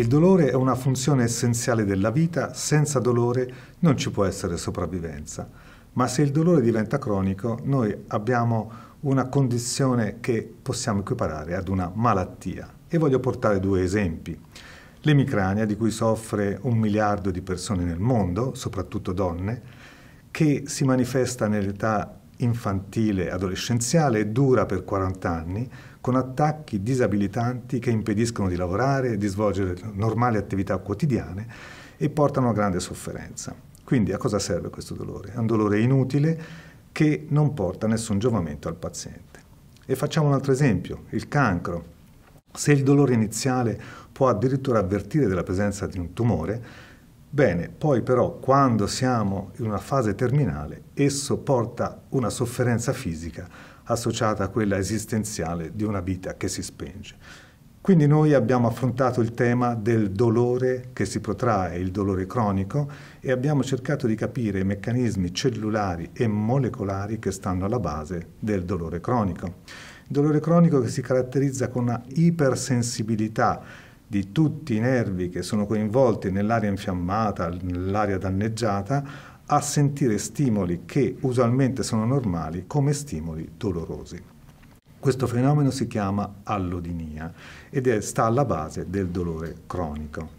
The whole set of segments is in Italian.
Il dolore è una funzione essenziale della vita, senza dolore non ci può essere sopravvivenza, ma se il dolore diventa cronico noi abbiamo una condizione che possiamo equiparare ad una malattia. E voglio portare due esempi. L'emicrania, di cui soffre un miliardo di persone nel mondo, soprattutto donne, che si manifesta nell'età infantile adolescenziale dura per 40 anni, con attacchi disabilitanti che impediscono di lavorare, di svolgere normali attività quotidiane e portano a grande sofferenza. Quindi a cosa serve questo dolore? È un dolore inutile che non porta nessun giovamento al paziente. E facciamo un altro esempio, il cancro. Se il dolore iniziale può addirittura avvertire della presenza di un tumore, Bene, poi però quando siamo in una fase terminale, esso porta una sofferenza fisica associata a quella esistenziale di una vita che si spenge. Quindi noi abbiamo affrontato il tema del dolore che si protrae, il dolore cronico, e abbiamo cercato di capire i meccanismi cellulari e molecolari che stanno alla base del dolore cronico. Il dolore cronico che si caratterizza con una ipersensibilità di tutti i nervi che sono coinvolti nell'aria infiammata, nell'aria danneggiata, a sentire stimoli che usualmente sono normali come stimoli dolorosi. Questo fenomeno si chiama allodinia ed è, sta alla base del dolore cronico.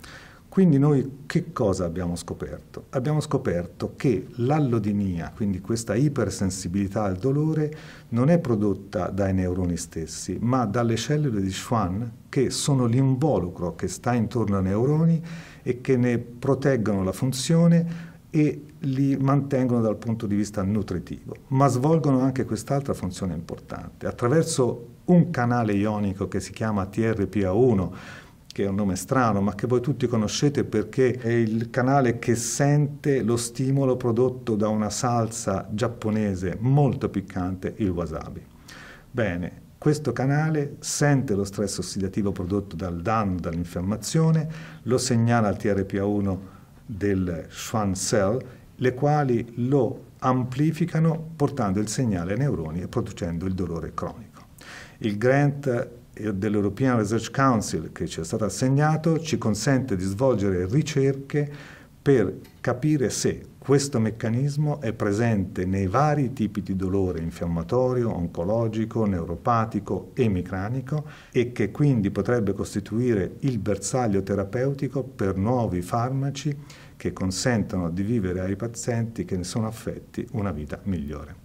Quindi noi che cosa abbiamo scoperto? Abbiamo scoperto che l'allodinia, quindi questa ipersensibilità al dolore, non è prodotta dai neuroni stessi, ma dalle cellule di Schwann, che sono l'involucro che sta intorno ai neuroni e che ne proteggono la funzione e li mantengono dal punto di vista nutritivo, ma svolgono anche quest'altra funzione importante. Attraverso un canale ionico che si chiama TRPA1, che è un nome strano, ma che voi tutti conoscete perché è il canale che sente lo stimolo prodotto da una salsa giapponese molto piccante, il wasabi. Bene, questo canale sente lo stress ossidativo prodotto dal danno, dall'infiammazione, lo segnala al TRPA1 del Schwann cell, le quali lo amplificano portando il segnale ai neuroni e producendo il dolore cronico. Il Grant dell'European Research Council che ci è stato assegnato ci consente di svolgere ricerche per capire se questo meccanismo è presente nei vari tipi di dolore infiammatorio, oncologico, neuropatico e micranico e che quindi potrebbe costituire il bersaglio terapeutico per nuovi farmaci che consentano di vivere ai pazienti che ne sono affetti una vita migliore.